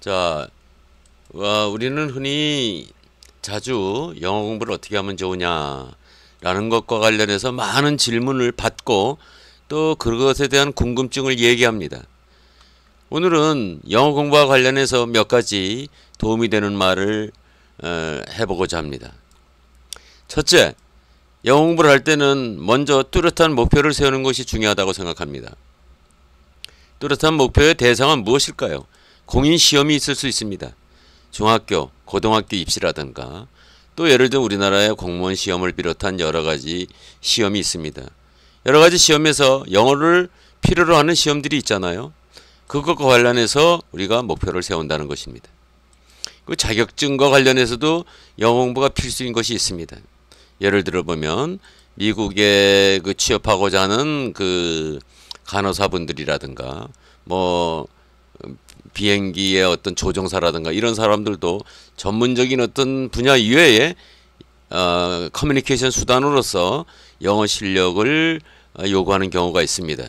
자, 와, 우리는 흔히 자주 영어 공부를 어떻게 하면 좋으냐 라는 것과 관련해서 많은 질문을 받고 또 그것에 대한 궁금증을 얘기합니다. 오늘은 영어 공부와 관련해서 몇 가지 도움이 되는 말을 어, 해보고자 합니다. 첫째, 영어 공부를 할 때는 먼저 뚜렷한 목표를 세우는 것이 중요하다고 생각합니다. 뚜렷한 목표의 대상은 무엇일까요? 공인 시험이 있을 수 있습니다. 중학교, 고등학교 입시라든가 또 예를 들어 우리나라의 공무원 시험을 비롯한 여러 가지 시험이 있습니다. 여러 가지 시험에서 영어를 필요로 하는 시험들이 있잖아요. 그것과 관련해서 우리가 목표를 세운다는 것입니다. 그 자격증과 관련해서도 영어 공부가 필수인 것이 있습니다. 예를 들어 보면 미국에 그 취업하고자 하는 그 간호사분들이라든가 뭐 비행기의 어떤 조종사라든가 이런 사람들도 전문적인 어떤 분야 이외에 어, 커뮤니케이션 수단으로서 영어 실력을 어, 요구하는 경우가 있습니다.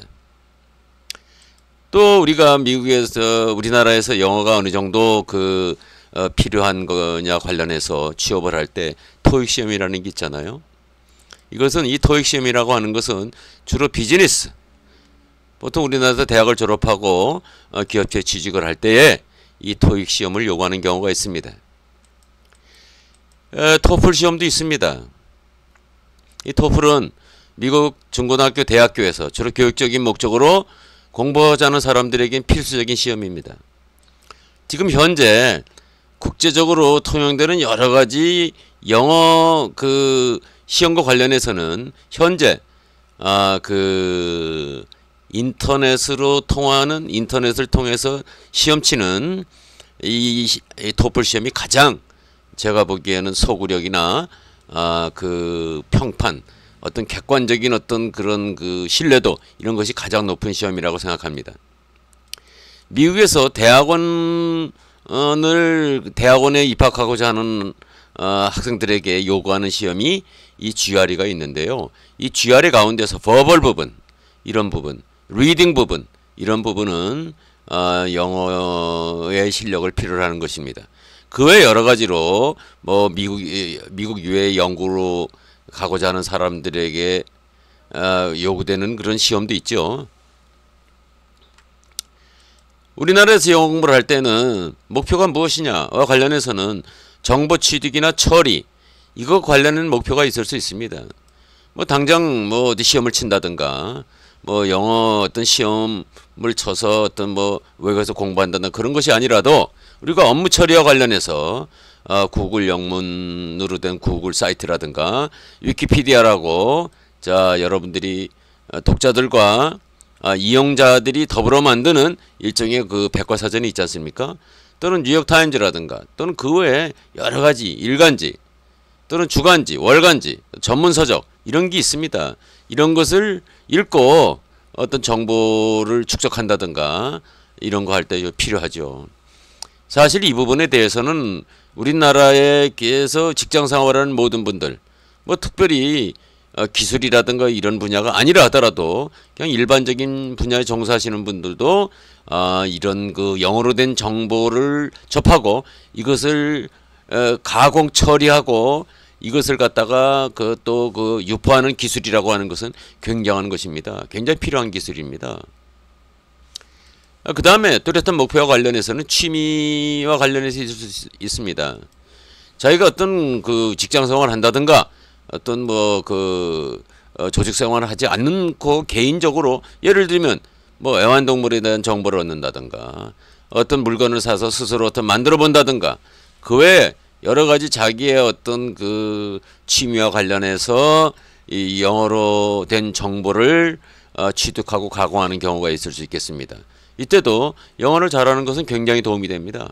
또 우리가 미국에서 우리나라에서 영어가 어느 정도 그 어, 필요한 거냐 관련해서 취업을 할 때 토익 시험이라는 게 있잖아요. 이것은 이 토익 시험이라고 하는 것은 주로 비즈니스 보통 우리나라에서 대학을 졸업하고 어, 기업체 취직을 할 때에 이 토익 시험을 요구하는 경우가 있습니다. 토플 시험도 있습니다. 이 토플은 미국 중고등학교 대학교에서 주로 교육적인 목적으로 공부하자는 사람들에겐 필수적인 시험입니다. 지금 현재 국제적으로 통용되는 여러 가지 영어 그 시험과 관련해서는 현재 아그 인터넷으로 통하는 인터넷을 통해서 시험 치는 이, 이 토플 시험이 가장 제가 보기에는 소구력이나 아, 그 평판 어떤 객관적인 어떤 그런 그 신뢰도 이런 것이 가장 높은 시험이라고 생각합니다. 미국에서 대학원을 대학원에 입학하고자 하는 어, 학생들에게 요구하는 시험이 이 GRE가 있는데요. 이 GRE 가운데서 버벌 부분 이런 부분 리딩 부분 이런 부분은 어, 영어의 실력을 필요로 하는 것입니다. 그 외 여러 가지로 뭐 미국 미국 유해 연구로 가고자 하는 사람들에게 어, 요구되는 그런 시험도 있죠. 우리나라에서 영어 공부를 할 때는 목표가 무엇이냐와 관련해서는 정보 취득이나 처리 이거 관련된 목표가 있을 수 있습니다. 뭐 당장 뭐 시험을 친다든가 뭐 영어 어떤 시험을 쳐서 어떤 뭐 외국에서 공부한다는 그런 것이 아니라도 우리가 업무 처리와 관련해서 어, 구글 영문으로 된 구글 사이트라든가 위키피디아라고 자 여러분들이 어, 독자들과 아, 이용자들이 더불어 만드는 일종의 그 백과사전이 있지 않습니까? 또는 뉴욕타임즈라든가 또는 그 외에 여러 가지 일간지 또는 주간지, 월간지, 전문서적 이런 게 있습니다. 이런 것을 읽고 어떤 정보를 축적한다든가 이런 거 할 때 필요하죠. 사실 이 부분에 대해서는 우리나라에 계속 직장 생활하는 모든 분들 뭐 특별히 어, 기술이라든가 이런 분야가 아니라 하더라도 그냥 일반적인 분야에 종사하시는 분들도 어, 이런 그 영어로 된 정보를 접하고 이것을 어, 가공 처리하고 이것을 갖다가 그또그 그 유포하는 기술이라고 하는 것은 굉장한 것입니다. 굉장히 필요한 기술입니다. 그 다음에 뚜렷한 목표와 관련해서는 취미와 관련해서 있을 수 있습니다. 자기가 어떤 그 직장 생활을 한다든가 어떤 뭐그 어, 조직 생활을 하지 않고 개인적으로 예를 들면 뭐 애완동물에 대한 정보를 얻는다든가 어떤 물건을 사서 스스로 어떤 만들어 본다든가 그 외에 여러 가지 자기의 어떤 그 취미와 관련해서 이 영어로 된 정보를 어, 취득하고 가공하는 경우가 있을 수 있겠습니다. 이때도 영어를 잘하는 것은 굉장히 도움이 됩니다.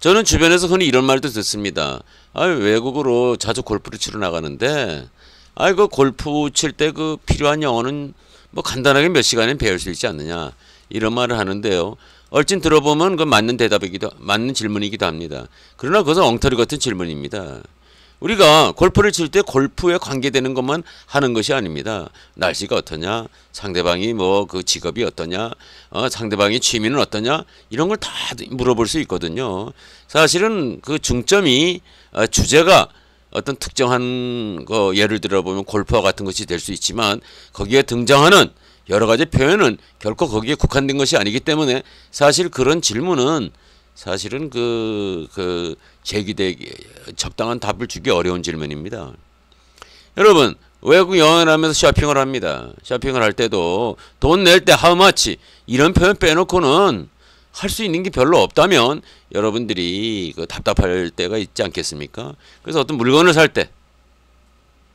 저는 주변에서 흔히 이런 말도 듣습니다. 아, 외국으로 자주 골프를 치러 나가는데 아, 그 골프 칠 때 그 필요한 영어는 뭐 간단하게 몇 시간에 배울 수 있지 않느냐 이런 말을 하는데요. 얼찐 들어보면 그 맞는 대답이기도 맞는 질문이기도 합니다. 그러나 그것은 엉터리 같은 질문입니다. 우리가 골프를 칠 때 골프에 관계되는 것만 하는 것이 아닙니다. 날씨가 어떠냐, 상대방이 뭐 그 직업이 어떠냐, 어, 상대방의 취미는 어떠냐 이런 걸 다 물어볼 수 있거든요. 사실은 그 중점이 어, 주제가 어떤 특정한 거 예를 들어 보면 골프와 같은 것이 될 수 있지만 거기에 등장하는 여러 가지 표현은 결코 거기에 국한된 것이 아니기 때문에 사실 그런 질문은 사실은 그, 그 제기되기 적당한 답을 주기 어려운 질문입니다. 여러분 외국 여행을 하면서 쇼핑을 합니다. 쇼핑을 할 때도 돈 낼 때 how much 이런 표현 빼놓고는 할 수 있는 게 별로 없다면 여러분들이 그 답답할 때가 있지 않겠습니까? 그래서 어떤 물건을 살 때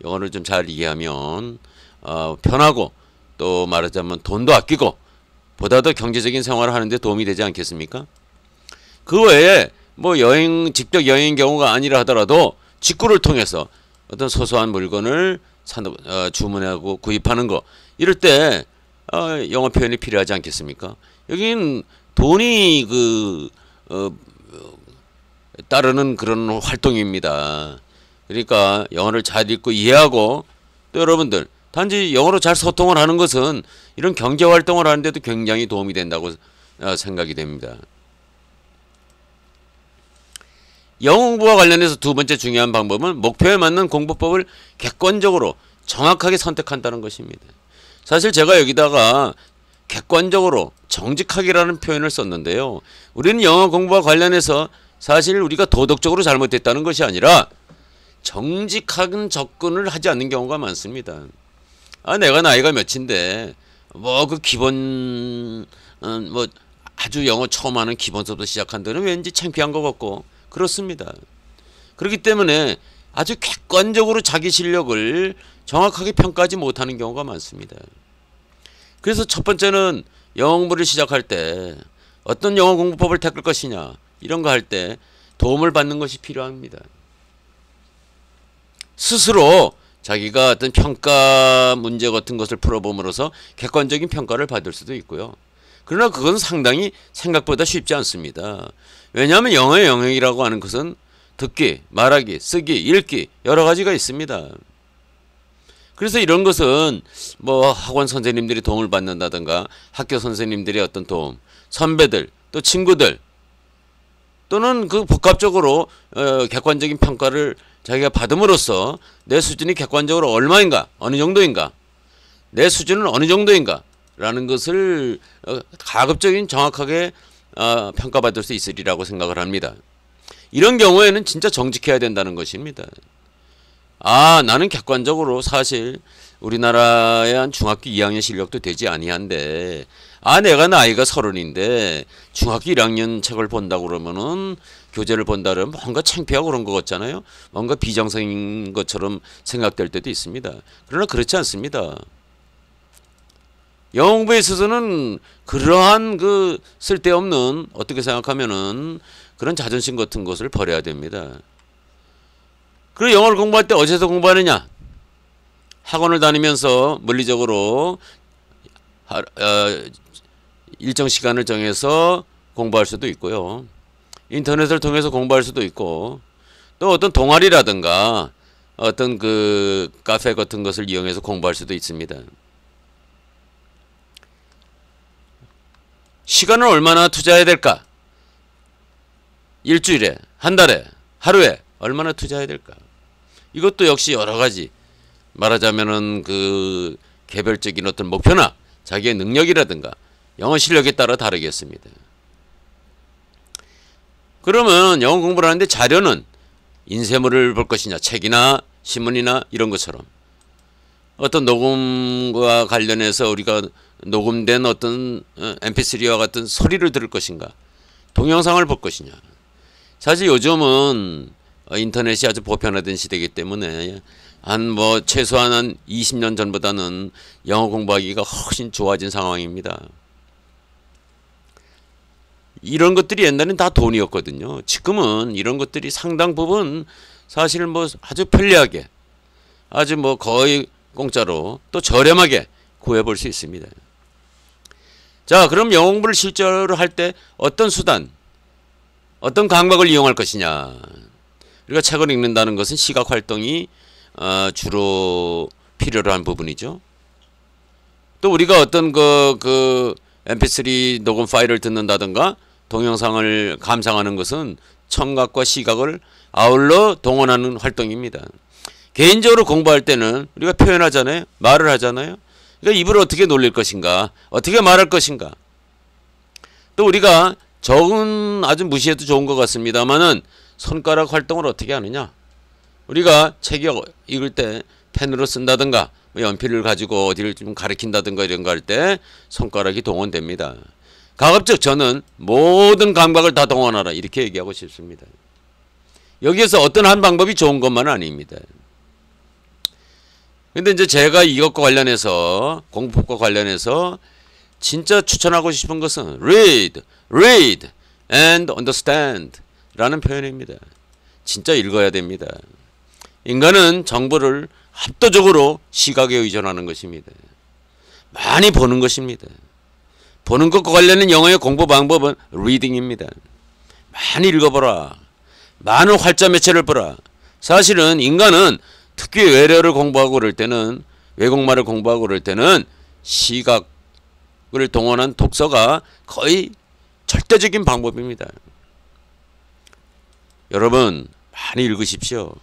영어를 좀 잘 이해하면 어, 편하고 또 말하자면 돈도 아끼고 보다 더 경제적인 생활을 하는데 도움이 되지 않겠습니까? 그 외에 뭐 여행 직접 여행 경우가 아니라 하더라도 직구를 통해서 어떤 소소한 물건을 산, 어, 주문하고 구입하는 거 이럴 때 어, 영어 표현이 필요하지 않겠습니까? 여긴 돈이 그 어, 따르는 그런 활동입니다. 그러니까 영어를 잘 읽고 이해하고 또 여러분들 단지 영어로 잘 소통을 하는 것은 이런 경제 활동을 하는데도 굉장히 도움이 된다고 어, 생각이 됩니다. 영어 공부와 관련해서 두 번째 중요한 방법은 목표에 맞는 공부법을 객관적으로 정확하게 선택한다는 것입니다. 사실 제가 여기다가 객관적으로 정직하기라는 표현을 썼는데요. 우리는 영어 공부와 관련해서 사실 우리가 도덕적으로 잘못됐다는 것이 아니라 정직한 접근을 하지 않는 경우가 많습니다. 아, 내가 나이가 몇인데 뭐 그 기본 음, 뭐 아주 영어 처음 하는 기본서부터 시작한 데는 왠지 창피한 것 같고 그렇습니다. 그렇기 때문에 아주 객관적으로 자기 실력을 정확하게 평가하지 못하는 경우가 많습니다. 그래서 첫 번째는 영어 공부를 시작할 때 어떤 영어 공부법을 택할 것이냐 이런 거 할 때 도움을 받는 것이 필요합니다. 스스로 자기가 어떤 평가 문제 같은 것을 풀어봄으로써 객관적인 평가를 받을 수도 있고요. 그러나 그건 상당히 생각보다 쉽지 않습니다. 왜냐하면 영어의 영역이라고 하는 것은 듣기, 말하기, 쓰기, 읽기 여러 가지가 있습니다. 그래서 이런 것은 뭐 학원 선생님들이 도움을 받는다든가 학교 선생님들의 어떤 도움, 선배들, 또 친구들 또는 그 복합적으로 어, 객관적인 평가를 자기가 받음으로써 내 수준이 객관적으로 얼마인가 어느 정도인가 내 수준은 어느 정도인가 라는 것을 어, 가급적인 정확하게 어, 평가받을 수 있으리라고 생각을 합니다. 이런 경우에는 진짜 정직해야 된다는 것입니다. 아 나는 객관적으로 사실 우리나라의 한 중학교 2학년 실력도 되지 아니한데 아 내가 나이가 서른인데 중학교 1학년 책을 본다고 그러면은 교재를 본다면 뭔가 창피하고 그런 것 같잖아요. 뭔가 비정상인 것처럼 생각될 때도 있습니다. 그러나 그렇지 않습니다. 영어 부에 있어서는 그러한 그 쓸데없는 어떻게 생각하면은 그런 자존심 같은 것을 버려야 됩니다. 그리고 영어를 공부할 때 어디서 공부하느냐? 학원을 다니면서 물리적으로 어, 일정 시간을 정해서 공부할 수도 있고요. 인터넷을 통해서 공부할 수도 있고 또 어떤 동아리라든가 어떤 그 카페 같은 것을 이용해서 공부할 수도 있습니다. 시간을 얼마나 투자해야 될까? 일주일에, 한 달에, 하루에 얼마나 투자해야 될까? 이것도 역시 여러 가지 말하자면은 그 개별적인 어떤 목표나 자기의 능력이라든가 영어 실력에 따라 다르겠습니다. 그러면 영어 공부를 하는데 자료는 인쇄물을 볼 것이냐 책이나 신문이나 이런 것처럼 어떤 녹음과 관련해서 우리가 녹음된 어떤 mp3와 어, 같은 소리를 들을 것인가 동영상을 볼 것이냐 사실 요즘은 인터넷이 아주 보편화된 시대이기 때문에 한 뭐 최소한 한 20년 전보다는 영어 공부하기가 훨씬 좋아진 상황입니다. 이런 것들이 옛날엔 다 돈이었거든요. 지금은 이런 것들이 상당 부분 사실 뭐 아주 편리하게 아주 뭐 거의 공짜로 또 저렴하게 구해볼 수 있습니다. 자, 그럼 영어 부를 실제로 할 때 어떤 수단, 어떤 강박을 이용할 것이냐. 우리가 책을 읽는다는 것은 시각 활동이 어, 주로 필요로 한 부분이죠. 또 우리가 어떤 그, 그, mp3 녹음 파일을 듣는다든가 동영상을 감상하는 것은 청각과 시각을 아울러 동원하는 활동입니다. 개인적으로 공부할 때는 우리가 표현하잖아요. 말을 하잖아요. 그러니까 입을 어떻게 놀릴 것인가, 어떻게 말할 것인가. 또 우리가 적은 아주 무시해도 좋은 것 같습니다만은 손가락 활동을 어떻게 하느냐. 우리가 책이 읽을 때 펜으로 쓴다든가 뭐 연필을 가지고 어디를 좀 가리킨다든가 이런 거 할 때 손가락이 동원됩니다. 가급적 저는 모든 감각을 다 동원하라 이렇게 얘기하고 싶습니다. 여기에서 어떤 한 방법이 좋은 것만 아닙니다. 근데 이제 제가 이것과 관련해서 공법과 관련해서 진짜 추천하고 싶은 것은 read, read and understand 라는 표현입니다. 진짜 읽어야 됩니다. 인간은 정보를 압도적으로 시각에 의존하는 것입니다. 많이 보는 것입니다. 보는 것과 관련된 영어의 공부 방법은 리딩입니다 많이 읽어보라. 많은 활자 매체를 보라. 사실은 인간은 특히 외래를 공부하고 그럴 때는 외국말을 공부하고 그럴 때는 시각을 동원한 독서가 거의 절대적인 방법입니다. 여러분 많이 읽으십시오.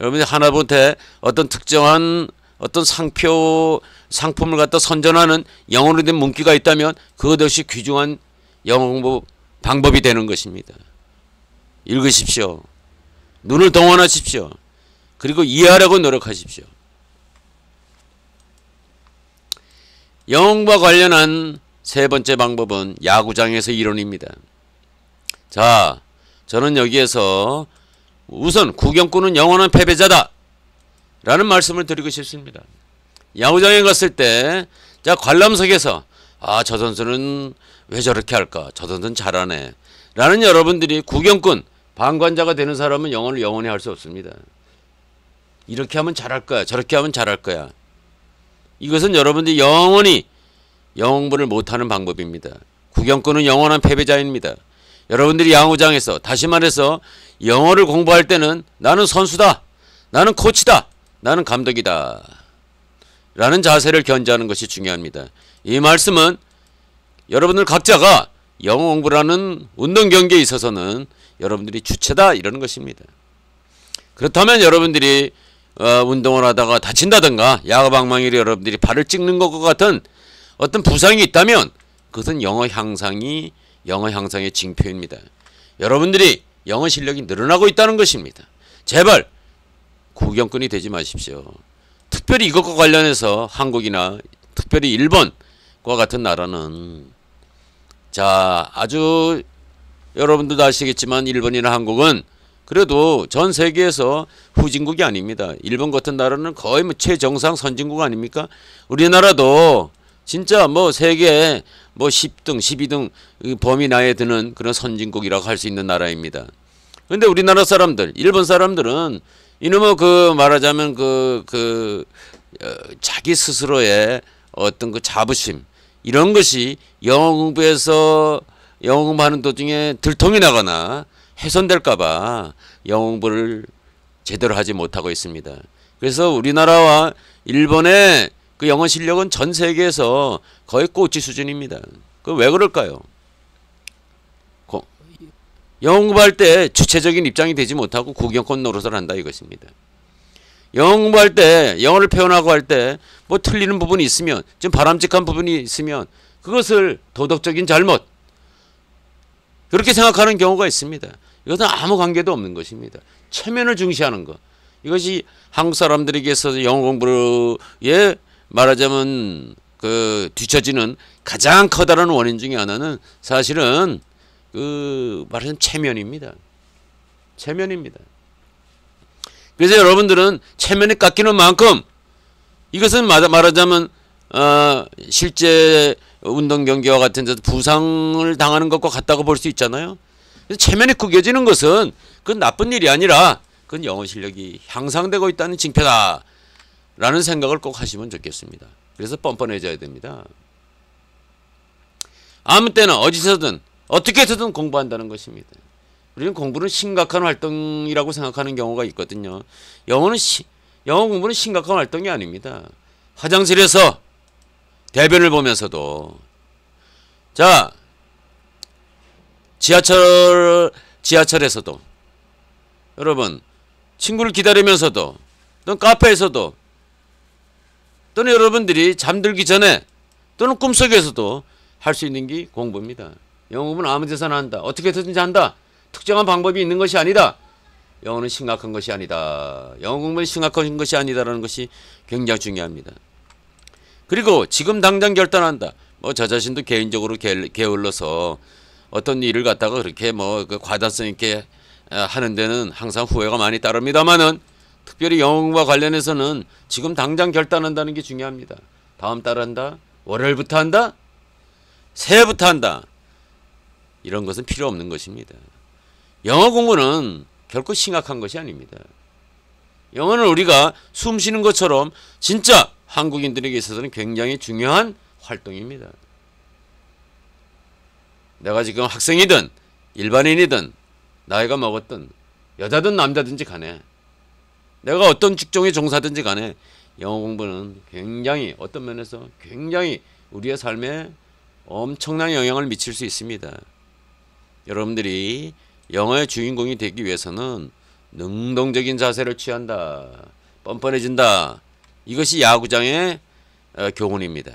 여러분이 하나부터 어떤 특정한 어떤 상표 상품을 갖다 선전하는 영어로 된 문기가 있다면 그것 역시 귀중한 영어 방법이 되는 것입니다. 읽으십시오. 눈을 동원하십시오. 그리고 이해하려고 노력하십시오. 영웅과 관련한 세 번째 방법은 야구장에서 이론입니다. 자, 저는 여기에서 우선 구경꾼은 영원한 패배자다. 라는 말씀을 드리고 싶습니다. 야구장에 갔을 때, 자, 관람석에서, 아, 저 선수는 왜 저렇게 할까? 저 선수는 잘하네. 라는 여러분들이 구경꾼, 방관자가 되는 사람은 영어를 영원히 할 수 없습니다. 이렇게 하면 잘할 거야. 저렇게 하면 잘할 거야. 이것은 여러분들이 영원히 영분을 못하는 방법입니다. 구경꾼은 영원한 패배자입니다. 여러분들이 양호장에서 다시 말해서 영어를 공부할 때는 나는 선수다. 나는 코치다. 나는 감독이다. 라는 자세를 견지하는 것이 중요합니다. 이 말씀은 여러분들 각자가 영어 공부라는 운동 경기에 있어서는 여러분들이 주체다 이러는 것입니다. 그렇다면 여러분들이 어, 운동을 하다가 다친다든가 야구방망이로 여러분들이 발을 찍는 것과 같은 어떤 부상이 있다면 그것은 영어 향상이 영어 향상의 징표입니다. 여러분들이 영어 실력이 늘어나고 있다는 것입니다. 제발 구경꾼이 되지 마십시오. 특별히 이것과 관련해서 한국이나 특별히 일본과 같은 나라는 자 아주 여러분들도 아시겠지만 일본이나 한국은 그래도 전 세계에서 후진국이 아닙니다. 일본 같은 나라는 거의 뭐 최정상 선진국 아닙니까? 우리나라도 진짜 뭐 세계 뭐 10등, 12등 범위 나에 드는 그런 선진국이라고 할 수 있는 나라입니다. 근데 우리나라 사람들, 일본 사람들은 이놈의 그 말하자면 그, 그, 어, 자기 스스로의 어떤 그 자부심, 이런 것이 영어 공부에서 영어 공부하는 도중에 들통이 나거나 훼손될까봐 영어 공부를 제대로 하지 못하고 있습니다. 그래서 우리나라와 일본의 그 영어 실력은 전 세계에서 거의 꼬치 수준입니다. 그 왜 그럴까요? 영어 부할때 주체적인 입장이 되지 못하고 구경권 노릇을 한다 이것입니다. 영부할때 영어를 표현하고 할 때 뭐 틀리는 부분이 있으면 좀 바람직한 부분이 있으면 그것을 도덕적인 잘못 그렇게 생각하는 경우가 있습니다. 이것은 아무 관계도 없는 것입니다. 체면을 중시하는 것 이것이 한국 사람들에게서 영어 공부에 말하자면 그 뒤처지는 가장 커다란 원인 중의 하나는 사실은 그 말하자면 체면입니다. 체면입니다. 그래서 여러분들은 체면이 깎이는 만큼 이것은 말하자면 어, 실제 운동 경기와 같은 데서 부상을 당하는 것과 같다고 볼 수 있잖아요. 체면이 구겨지는 것은 그건 나쁜 일이 아니라 그건 영어 실력이 향상되고 있다는 징표다. 라는 생각을 꼭 하시면 좋겠습니다. 그래서 뻔뻔해져야 됩니다. 아무 때나 어디서든 어떻게 해서든 공부한다는 것입니다. 우리는 공부는 심각한 활동이라고 생각하는 경우가 있거든요. 영어는 시, 영어 공부는 심각한 활동이 아닙니다. 화장실에서 대변을 보면서도 자 지하철 지하철에서도 여러분 친구를 기다리면서도 또는 카페에서도 또는 여러분들이 잠들기 전에 또는 꿈속에서도 할 수 있는 게 공부입니다. 영업은 아무 데서나 한다. 어떻게 해서든지 한다. 특정한 방법이 있는 것이 아니다. 영어는 심각한 것이 아니다. 영어 공부는 심각한 것이 아니다라는 것이 굉장히 중요합니다. 그리고 지금 당장 결단한다. 뭐 저 자신도 개인적으로 게을러서 어떤 일을 갖다가 그렇게 뭐 그 과다성 있게 어, 하는 데는 항상 후회가 많이 따릅니다만은 특별히 영어 공부와 관련해서는 지금 당장 결단한다는 게 중요합니다. 다음 달 한다. 월요일부터 한다. 새해부터 한다. 이런 것은 필요 없는 것입니다. 영어 공부는 결코 심각한 것이 아닙니다. 영어는 우리가 숨 쉬는 것처럼 진짜 한국인들에게 있어서는 굉장히 중요한 활동입니다. 내가 지금 학생이든 일반인이든 나이가 먹었든 여자든 남자든지 간에 내가 어떤 직종의 종사든지 간에 영어 공부는 굉장히 어떤 면에서 굉장히 우리의 삶에 엄청난 영향을 미칠 수 있습니다. 여러분들이 영어의 주인공이 되기 위해서는 능동적인 자세를 취한다. 뻔뻔해진다. 이것이 야구장의 어, 교훈입니다.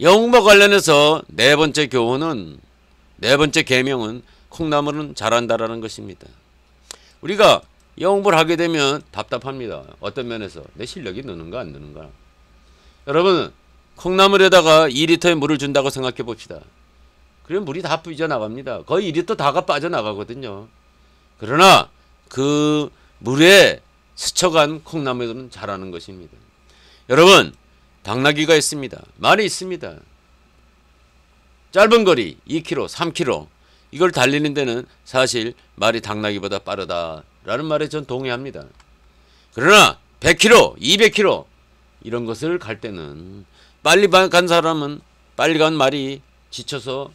영웅 관련해서 네 번째 교훈은 네 번째 계명은 콩나물은 잘한다라는 것입니다. 우리가 영업을 하게 되면 답답합니다. 어떤 면에서 내 실력이 느는가 안 느는가. 여러분 콩나물에다가 2리터의 물을 준다고 생각해 봅시다. 그럼 물이 다 빠져나갑니다. 거의 1리또 다가 빠져나가거든요. 그러나 그 물에 스쳐간 콩나물들은 자라는 것입니다. 여러분 당나귀가 있습니다. 말이 있습니다. 짧은 거리 2km, 3km 이걸 달리는 데는 사실 말이 당나귀보다 빠르다라는 말에 전 동의합니다. 그러나 100km, 200km 이런 것을 갈 때는 빨리 간 사람은 빨리 간 말이 지쳐서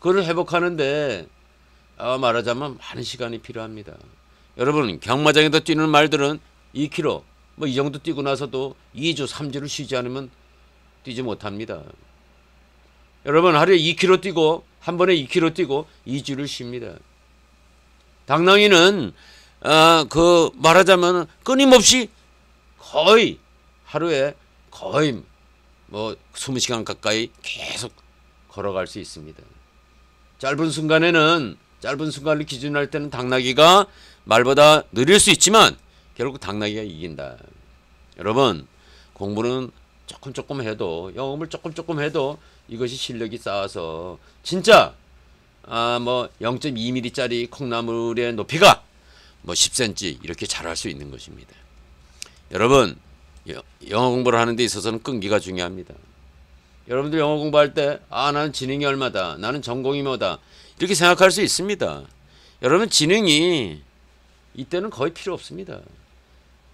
그걸 회복하는데 아, 말하자면 많은 시간이 필요합니다. 여러분 경마장에서 뛰는 말들은 2km 뭐이 정도 뛰고 나서도 2주 3주를 쉬지 않으면 뛰지 못합니다. 여러분 하루에 2km 뛰고 한 번에 2km 뛰고 2주를 쉽니다. 당나귀는 아, 그 말하자면 끊임없이 거의 하루에 거의 뭐 20시간 가까이 계속 걸어갈 수 있습니다. 짧은 순간에는 짧은 순간을 기준할 때는 당나귀가 말보다 느릴 수 있지만 결국 당나귀가 이긴다. 여러분 공부는 조금 조금 해도 영업을 조금 조금 해도 이것이 실력이 쌓아서 진짜 아뭐 0.2mm짜리 콩나물의 높이가 뭐 10cm 이렇게 자랄 수 있는 것입니다. 여러분 영어 공부를 하는 데 있어서는 끈기가 중요합니다. 여러분들 영어 공부할 때 아 나는 지능이 얼마다 나는 전공이 뭐다 이렇게 생각할 수 있습니다. 여러분 지능이 이때는 거의 필요 없습니다.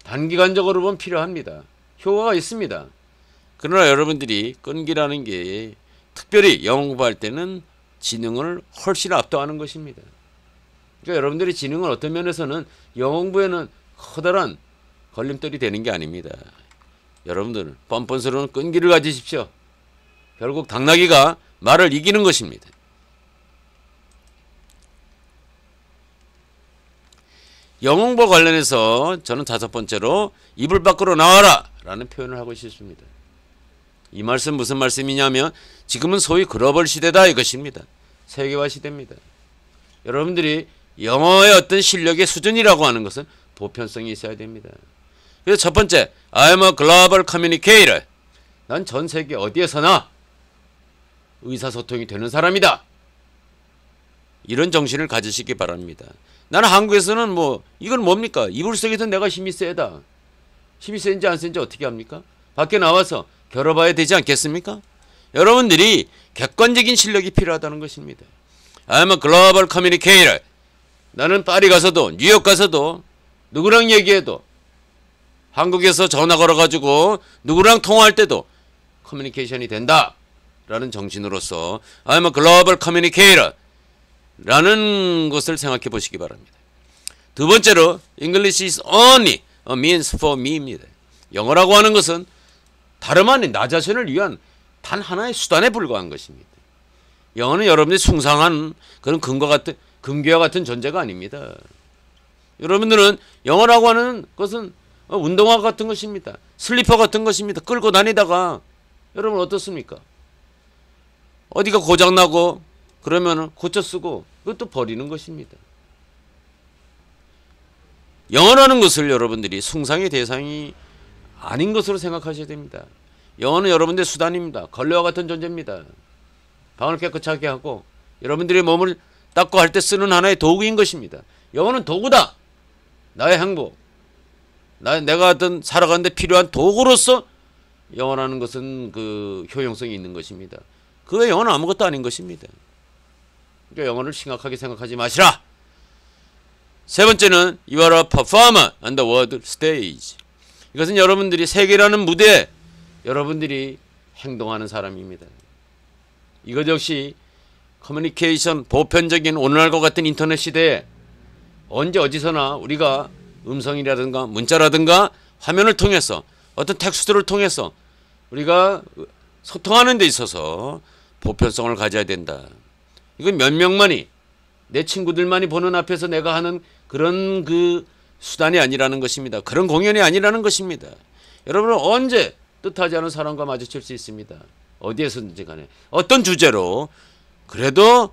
단기간적으로 보면 필요합니다. 효과가 있습니다. 그러나 여러분들이 끈기라는 게 특별히 영어 공부할 때는 지능을 훨씬 압도하는 것입니다. 그러니까 여러분들의 지능은 어떤 면에서는 영어 공부에는 커다란 걸림돌이 되는 게 아닙니다. 여러분들 뻔뻔스러운 끈기를 가지십시오. 결국 당나귀가 말을 이기는 것입니다. 영웅보 관련해서 저는 다섯 번째로 이불 밖으로 나와라 라는 표현을 하고 싶습니다. 이 말씀 무슨 말씀이냐면 지금은 소위 글로벌 시대다 이것입니다. 세계화 시대입니다. 여러분들이 영어의 어떤 실력의 수준이라고 하는 것은 보편성이 있어야 됩니다. 그래서 첫 번째, I'm a global communicator. 난 전 세계 어디에서나 의사소통이 되는 사람이다. 이런 정신을 가지시기 바랍니다. 나는 한국에서는 뭐 이건 뭡니까? 이불 속에서 내가 힘이 세다. 힘이 센지 안 센지 어떻게 합니까? 밖에 나와서 겨뤄봐야 되지 않겠습니까? 여러분들이 객관적인 실력이 필요하다는 것입니다. I'm a global communicator. 나는 파리 가서도 뉴욕 가서도 누구랑 얘기해도 한국에서 전화 걸어가지고 누구랑 통화할 때도 커뮤니케이션이 된다. 라는 정신으로서 I'm a global communicator 라는 것을 생각해 보시기 바랍니다. 두 번째로 English is only a means for me입니다. 영어라고 하는 것은 다름 아닌 나 자신을 위한 단 하나의 수단에 불과한 것입니다. 영어는 여러분이 숭상한 그런 근거 같은 금괴와 같은 존재가 아닙니다. 여러분들은 영어라고 하는 것은 운동화 같은 것입니다. 슬리퍼 같은 것입니다. 끌고 다니다가 여러분 어떻습니까? 어디가 고장나고 그러면 고쳐 쓰고 그것도 버리는 것입니다. 영어라는 것을 여러분들이 숭상의 대상이 아닌 것으로 생각하셔야 됩니다. 영어는 여러분들의 수단입니다. 걸레와 같은 존재입니다. 방을 깨끗하게 하고 여러분들의 몸을 닦고 할 때 쓰는 하나의 도구인 것입니다. 영어는 도구다. 나의 행복. 나, 내가 어떤 살아가는데 필요한 도구로서 영어라는 것은 그 효용성이 있는 것입니다. 그외 영어는 아무것도 아닌 것입니다. 그러니까 영어를 심각하게 생각하지 마시라. 세 번째는 You are a performer on the world stage. 이것은 여러분들이 세계라는 무대에 여러분들이 행동하는 사람입니다. 이것 역시 커뮤니케이션 보편적인 오늘날과 같은 인터넷 시대에 언제 어디서나 우리가 음성이라든가 문자라든가 화면을 통해서 어떤 텍스트를 통해서 우리가 소통하는 데 있어서 보편성을 가져야 된다. 이건 몇 명만이 내 친구들만이 보는 앞에서 내가 하는 그런 그 수단이 아니라는 것입니다. 그런 공연이 아니라는 것입니다. 여러분은 언제 뜻하지 않은 사람과 마주칠 수 있습니다. 어디에서든지 간에 어떤 주제로 그래도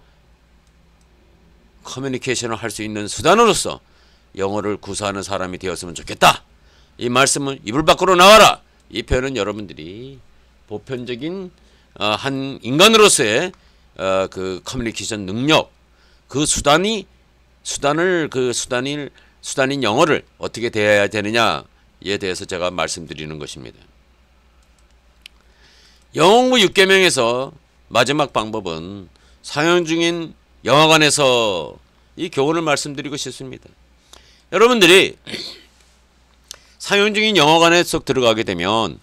커뮤니케이션을 할 수 있는 수단으로서 영어를 구사하는 사람이 되었으면 좋겠다. 이 말씀은 이불 밖으로 나와라. 이 표현은 여러분들이 보편적인 어, 한 인간으로서의 어, 그 커뮤니케이션 능력 그 수단이 수단을 그 수단인 수단인 영어를 어떻게 대해야 되느냐에 대해서 제가 말씀드리는 것입니다. 영어공부 6개명에서 마지막 방법은 상영 중인 영화관에서 이 교훈을 말씀드리고 싶습니다. 여러분들이 상영 중인 영화관에 쏙 들어가게 되면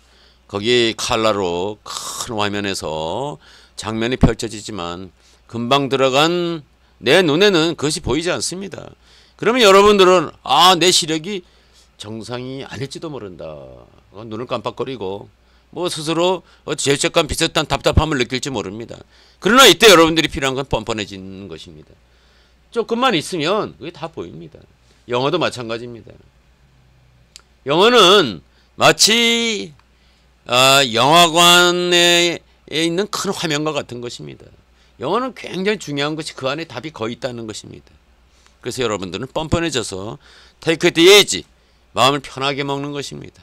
거기 칼라로 큰 화면에서 장면이 펼쳐지지만 금방 들어간 내 눈에는 그것이 보이지 않습니다. 그러면 여러분들은 아, 내 시력이 정상이 아닐지도 모른다. 눈을 깜빡거리고 뭐 스스로 뭐 죄책감 비슷한 답답함을 느낄지 모릅니다. 그러나 이때 여러분들이 필요한 건 뻔뻔해지는 것입니다. 조금만 있으면 그게 다 보입니다. 영어도 마찬가지입니다. 영어는 마치 어, 영화관에 있는 큰 화면과 같은 것입니다. 영화는 굉장히 중요한 것이 그 안에 답이 거의 있다는 것입니다. 그래서 여러분들은 뻔뻔해져서 테이크 때 예지 마음을 편하게 먹는 것입니다.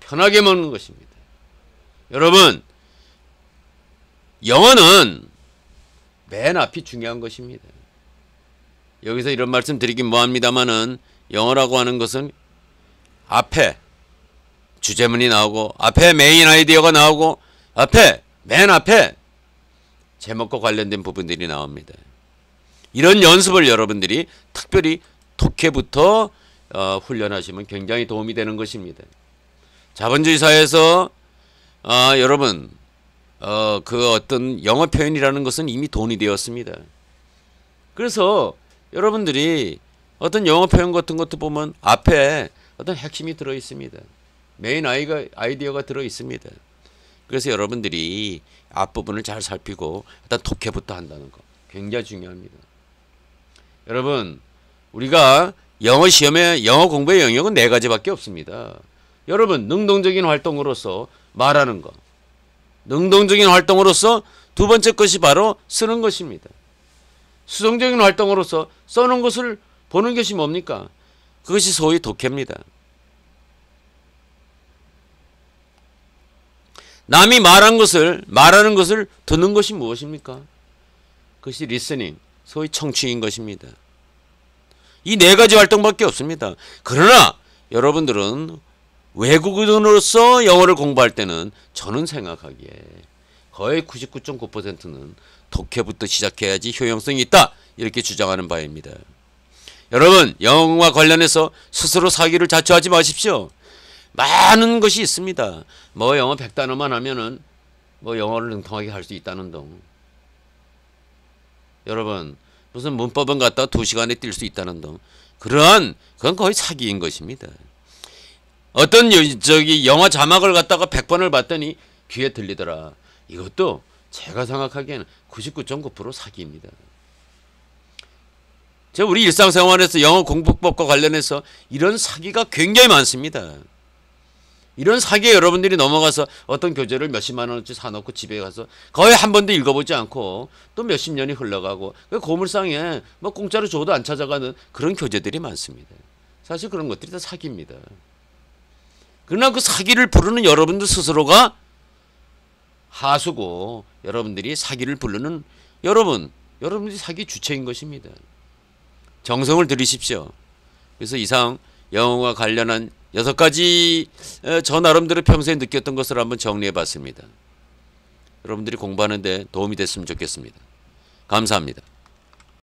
편하게 먹는 것입니다. 여러분 영어는 맨 앞이 중요한 것입니다. 여기서 이런 말씀 드리긴 뭐합니다마는 영어라고 하는 것은 앞에 주제문이 나오고 앞에 메인 아이디어가 나오고 앞에 맨 앞에 제목과 관련된 부분들이 나옵니다. 이런 연습을 여러분들이 특별히 독해부터 어, 훈련하시면 굉장히 도움이 되는 것입니다. 자본주의 사회에서 어, 여러분 어, 그 어떤 영어 표현이라는 것은 이미 돈이 되었습니다. 그래서 여러분들이 어떤 영어 표현 같은 것도 보면 앞에 어떤 핵심이 들어 있습니다. 메인 아이가 아이디어가 들어 있습니다. 그래서 여러분들이 앞부분을 잘 살피고 일단 독해부터 한다는 거 굉장히 중요합니다. 여러분 우리가 영어 시험에 영어 공부의 영역은 네 가지밖에 없습니다. 여러분 능동적인 활동으로서 말하는 거 능동적인 활동으로서 두 번째 것이 바로 쓰는 것입니다. 수동적인 활동으로서 써는 것을 보는 것이 뭡니까? 그것이 소위 독해입니다. 남이 말한 것을 말하는 것을 듣는 것이 무엇입니까? 그것이 리스닝, 소위 청취인 것입니다. 이 네 가지 활동밖에 없습니다. 그러나 여러분들은 외국인으로서 영어를 공부할 때는 저는 생각하기에 거의 99.9%는 독해부터 시작해야지 효용성이 있다 이렇게 주장하는 바입니다. 여러분 영어와 관련해서 스스로 사기를 자초하지 마십시오. 많은 것이 있습니다. 뭐 영어 100단어만 하면은 뭐 영어를 능통하게 할 수 있다는 동. 여러분 무슨 문법은 갖다 2시간에 뛸 수 있다는 동. 그런 그건 거의 사기인 것입니다. 어떤 저기 영화 자막을 갖다가 100번을 봤더니 귀에 들리더라. 이것도 제가 생각하기에는 99.9% 사기입니다. 제 우리 일상생활에서 영어 공부법과 관련해서 이런 사기가 굉장히 많습니다. 이런 사기에 여러분들이 넘어가서 어떤 교재를 몇십만 원어치 사놓고 집에 가서 거의 한 번도 읽어보지 않고 또 몇십 년이 흘러가고 그 고물상에 뭐 공짜로 줘도 안 찾아가는 그런 교재들이 많습니다. 사실 그런 것들이 다 사기입니다. 그러나 그 사기를 부르는 여러분들 스스로가 하수고 여러분들이 사기를 부르는 여러분, 여러분들이 사기 주체인 것입니다. 정성을 들이십시오. 그래서 이상 영어와 관련한 여섯 가지 어, 저 나름대로 평소에 느꼈던 것을 한번 정리해 봤습니다. 여러분들이 공부하는데 도움이 됐으면 좋겠습니다. 감사합니다.